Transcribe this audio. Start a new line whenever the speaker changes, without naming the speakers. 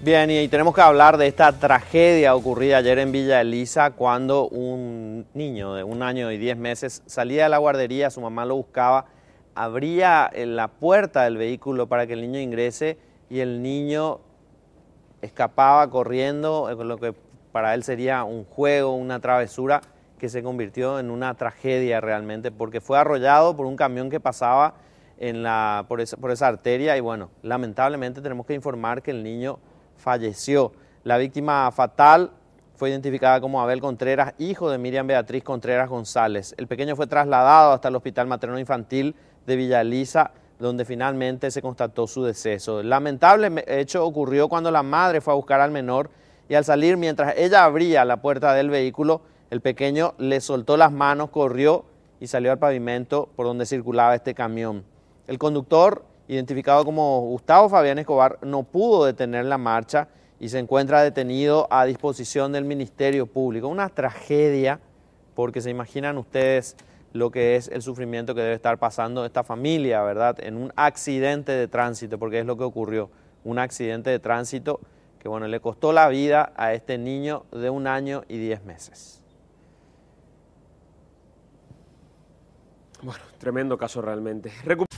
Bien, y tenemos que hablar de esta tragedia ocurrida ayer en Villa Elisa cuando un niño de un año y diez meses salía de la guardería, su mamá lo buscaba, abría eh, la puerta del vehículo para que el niño ingrese y el niño escapaba corriendo, eh, lo que para él sería un juego, una travesura que se convirtió en una tragedia realmente porque fue arrollado por un camión que pasaba la, por, esa, arteria y bueno, lamentablemente tenemos que informar que el niño falleció. La víctima fatal fue identificada como Abel Contreras, hijo de Miriam Beatriz Contreras González. El pequeño fue trasladado hasta el Hospital Materno Infantil de Villa Elisa, donde finalmente se constató su deceso. lamentable hecho ocurrió cuando la madre fue a buscar al menor y al salir, mientras ella abría la puerta del vehículo, el pequeño le soltó las manos, corrió y salió al pavimento por donde circulaba este camión. El conductor, identificado como Gustavo Fabián Escobar, no pudo detener la marcha y se encuentra detenido a disposición del Ministerio Público. Una tragedia, porque se imaginan ustedes lo que es el sufrimiento que debe estar pasando esta familia, ¿verdad? En un accidente de tránsito, porque es lo que ocurrió, un accidente de tránsito que, bueno, le costó la vida a este niño de un año y diez meses. Bueno, tremendo caso realmente.